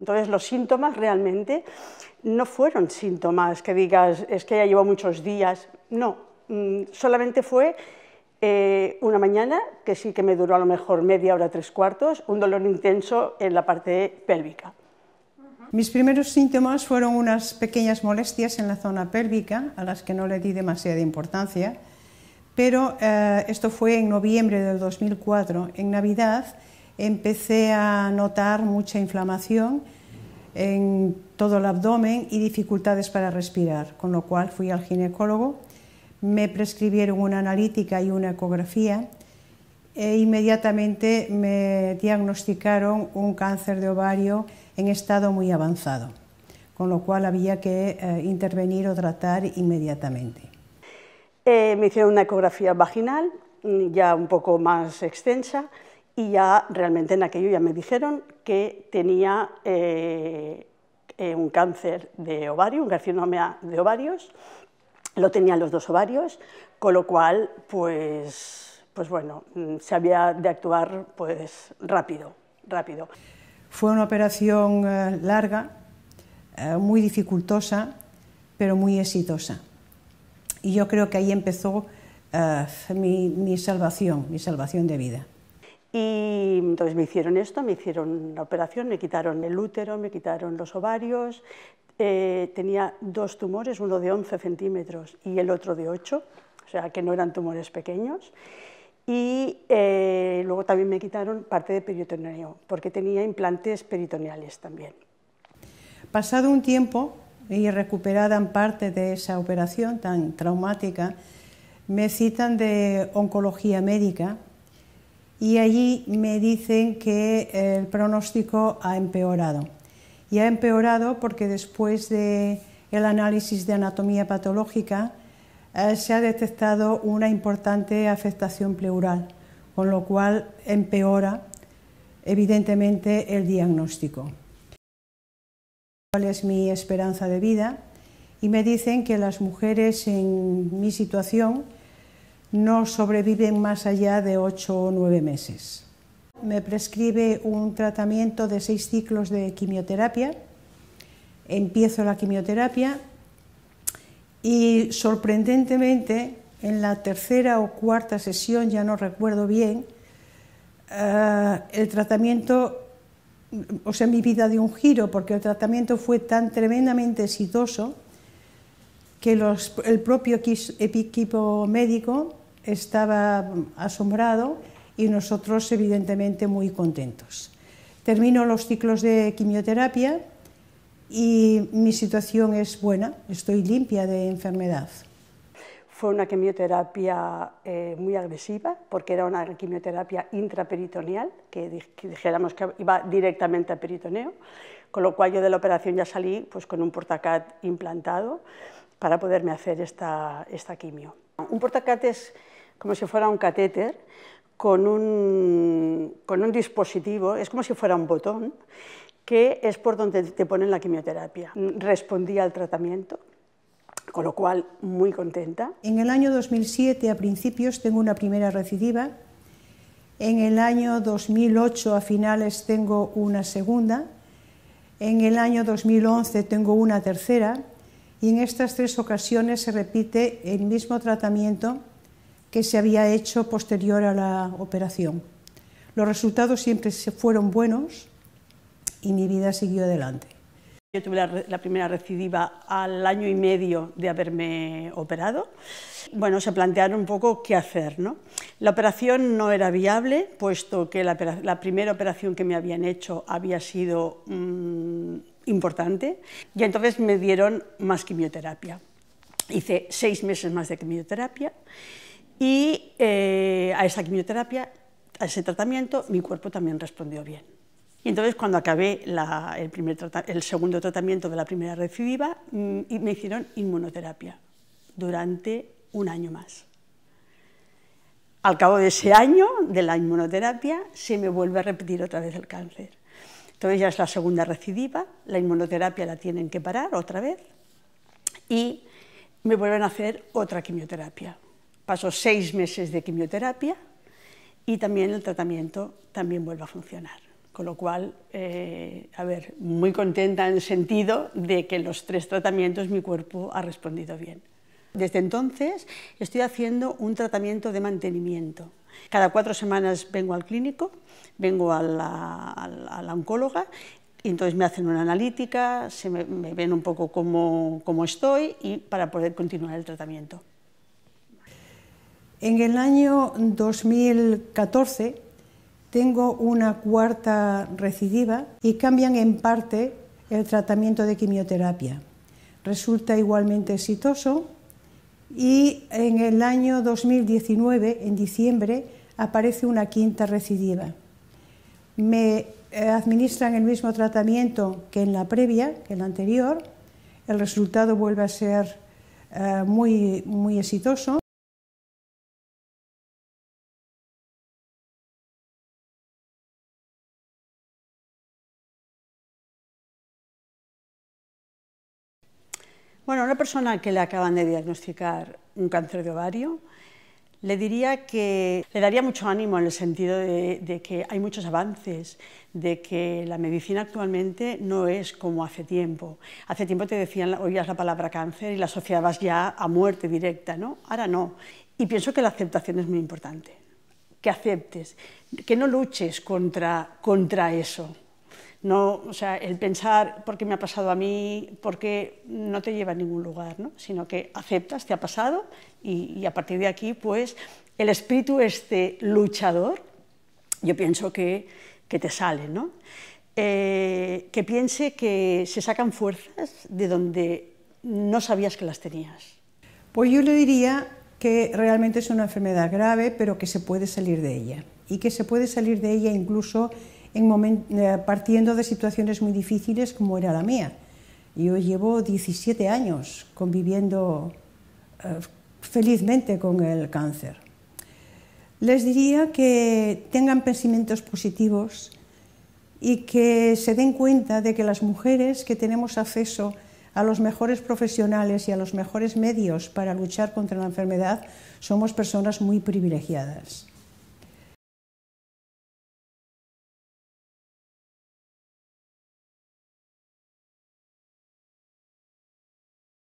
Entonces los síntomas realmente no fueron síntomas que digas, es que ya llevo muchos días, no, mm, solamente fue eh, una mañana, que sí que me duró a lo mejor media hora, tres cuartos, un dolor intenso en la parte pélvica. Mis primeros síntomas fueron unas pequeñas molestias en la zona pélvica, a las que no le di demasiada importancia, pero eh, esto fue en noviembre del 2004. En Navidad empecé a notar mucha inflamación en todo el abdomen y dificultades para respirar, con lo cual fui al ginecólogo, me prescribieron una analítica y una ecografía e inmediatamente me diagnosticaron un cáncer de ovario en estado muy avanzado, con lo cual había que eh, intervenir o tratar inmediatamente. Eh, me hicieron una ecografía vaginal, mm, ya un poco más extensa, y ya realmente en aquello ya me dijeron que tenía eh, eh, un cáncer de ovario, un carcinoma de ovarios, lo tenía los dos ovarios, con lo cual, pues, pues bueno, mm, se había de actuar pues rápido, rápido. Fue una operación eh, larga, muy dificultosa, pero muy exitosa. Y yo creo que ahí empezó mi salvación, mi salvación de vida. Y entonces me hicieron esto, me hicieron la operación, me quitaron el útero, me quitaron los ovarios, eh, tenía dos tumores, uno de 11 centímetros y el otro de 8, o sea que no eran tumores pequeños. Y eh, luego también me quitaron parte de peritoneo, porque tenía implantes peritoneales también. Pasado un tiempo y recuperada en parte de esa operación tan traumática, me citan de oncología médica y allí me dicen que eh, el pronóstico ha empeorado. Y ha empeorado porque después del análisis de anatomía patológica eh, se ha detectado una importante afectación pleural, con lo cual empeora evidentemente el diagnóstico. ¿Cuál es mi esperanza de vida? Y me dicen que las mujeres en mi situación no sobreviven más allá de ocho o nueve meses. Me prescribe un tratamiento de seis ciclos de quimioterapia. Empiezo la quimioterapia y sorprendentemente en la tercera o cuarta sesión, ya no recuerdo bien, eh, el tratamiento, o sea, mi vida dio un giro porque el tratamiento fue tan tremendamente exitoso que el propio equipo médico estaba asombrado y nosotros evidentemente muy contentos. Termino los ciclos de quimioterapia y mi situación es buena, estoy limpia de enfermedad. Fue una quimioterapia eh, muy agresiva porque era una quimioterapia intraperitoneal, que, que dijéramos que iba directamente al peritoneo, con lo cual yo de la operación ya salí pues, con un portacat implantado para poderme hacer esta, esta quimio. Un portacat es como si fuera un catéter, con un, con un dispositivo, es como si fuera un botón, que es por donde te ponen la quimioterapia. Respondí al tratamiento, con lo cual muy contenta. En el año 2007, a principios, tengo una primera recidiva. En el año 2008, a finales, tengo una segunda. En el año 2011 tengo una tercera y en estas tres ocasiones se repite el mismo tratamiento que se había hecho posterior a la operación. Los resultados siempre fueron buenos y mi vida siguió adelante. Yo tuve la, primera recidiva al año y medio de haberme operado. Bueno, se plantearon un poco qué hacer. ¿no? La operación no era viable, puesto que la, primera operación que me habían hecho había sido mm, importante, y entonces me dieron más quimioterapia. Hice seis meses más de quimioterapia y eh, a esa quimioterapia, a ese tratamiento, mi cuerpo también respondió bien. Y entonces cuando acabé el, el, segundo tratamiento de la primera recidiva, mm, me hicieron inmunoterapia durante un año más. Al cabo de ese año de la inmunoterapia se me vuelve a repetir otra vez el cáncer. Entonces ya es la segunda recidiva, la inmunoterapia la tienen que parar otra vez y me vuelven a hacer otra quimioterapia. Pasó seis meses de quimioterapia y también el tratamiento también vuelve a funcionar. Con lo cual, eh, a ver, muy contenta en el sentido de que los tres tratamientos mi cuerpo ha respondido bien. Desde entonces estoy haciendo un tratamiento de mantenimiento. Cada cuatro semanas vengo al clínico, vengo a la, oncóloga y entonces me hacen una analítica, se me, ven un poco cómo, cómo estoy y para poder continuar el tratamiento. En el año 2014 tengo una cuarta recidiva y cambian en parte el tratamiento de quimioterapia. Resulta igualmente exitoso y en el año 2019, en diciembre, aparece una quinta recidiva. Me eh, administran el mismo tratamiento que en la previa, que en la anterior. El resultado vuelve a ser eh, muy, muy exitoso. Bueno, una persona que le acaban de diagnosticar un cáncer de ovario, le diría que le daría mucho ánimo en el sentido de, que hay muchos avances, de que la medicina actualmente no es como hace tiempo. Hace tiempo te decían, oías la palabra cáncer y la asociabas ya a muerte directa, ¿no? Ahora no. Y pienso que la aceptación es muy importante, que aceptes, que no luches contra eso, no, o sea, el pensar por qué me ha pasado a mí, porque no te lleva a ningún lugar, sino que aceptas, te ha pasado y, a partir de aquí, pues, el espíritu este luchador, yo pienso que, te sale, eh, que piense que se sacan fuerzas de donde no sabías que las tenías. Pues yo le diría que realmente es una enfermedad grave, pero que se puede salir de ella y que se puede salir de ella incluso eh, partiendo de situaciones muy difíciles como era la mía. Yo llevo 17 años conviviendo eh, felizmente con el cáncer. Les diría que tengan pensamientos positivos y que se den cuenta de que las mujeres que tenemos acceso a los mejores profesionales y a los mejores medios para luchar contra la enfermedad somos personas muy privilegiadas.